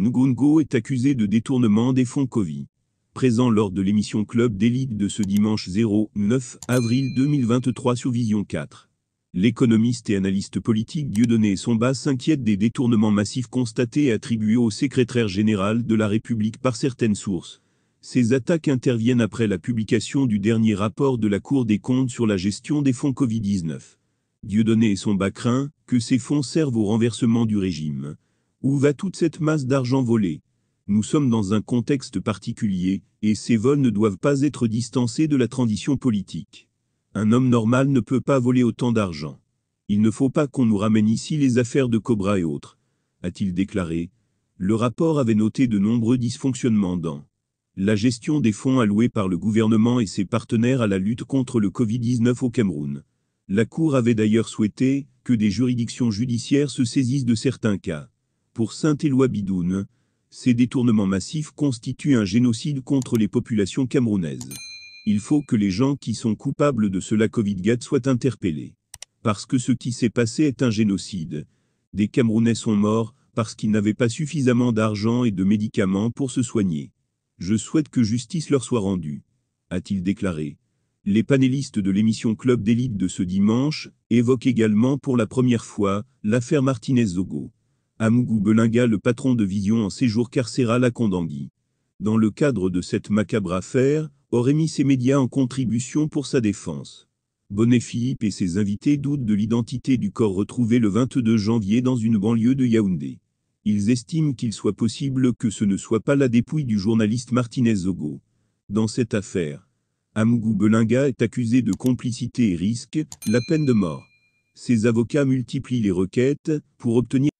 Ngungo est accusé de détournement des fonds Covid. Présent lors de l'émission Club d'élite de ce dimanche 09 avril 2023 sur Vision 4. L'économiste et analyste politique Dieudonné Sonba s'inquiète des détournements massifs constatés et attribués au secrétaire général de la République par certaines sources. Ces attaques interviennent après la publication du dernier rapport de la Cour des comptes sur la gestion des fonds Covid-19. Dieudonné bas craint que ces fonds servent au renversement du régime où va toute cette masse d'argent volée Nous sommes dans un contexte particulier, et ces vols ne doivent pas être distancés de la transition politique. Un homme normal ne peut pas voler autant d'argent. Il ne faut pas qu'on nous ramène ici les affaires de Cobra et autres, a-t-il déclaré. Le rapport avait noté de nombreux dysfonctionnements dans la gestion des fonds alloués par le gouvernement et ses partenaires à la lutte contre le Covid-19 au Cameroun. La Cour avait d'ailleurs souhaité que des juridictions judiciaires se saisissent de certains cas. Pour Saint-Éloi Bidoun, ces détournements massifs constituent un génocide contre les populations camerounaises. Il faut que les gens qui sont coupables de cela covid soient interpellés. Parce que ce qui s'est passé est un génocide. Des Camerounais sont morts parce qu'ils n'avaient pas suffisamment d'argent et de médicaments pour se soigner. Je souhaite que justice leur soit rendue, a-t-il déclaré. Les panélistes de l'émission Club d'élite de ce dimanche évoquent également pour la première fois l'affaire Martinez-Zogo. Amougou Belinga, le patron de Vision en séjour carcéral à Kondangui. Dans le cadre de cette macabre affaire, aurait mis ses médias en contribution pour sa défense. Bonnet Philippe et ses invités doutent de l'identité du corps retrouvé le 22 janvier dans une banlieue de Yaoundé. Ils estiment qu'il soit possible que ce ne soit pas la dépouille du journaliste Martinez Zogo. Dans cette affaire, Amougou Belinga est accusé de complicité et risque la peine de mort. Ses avocats multiplient les requêtes pour obtenir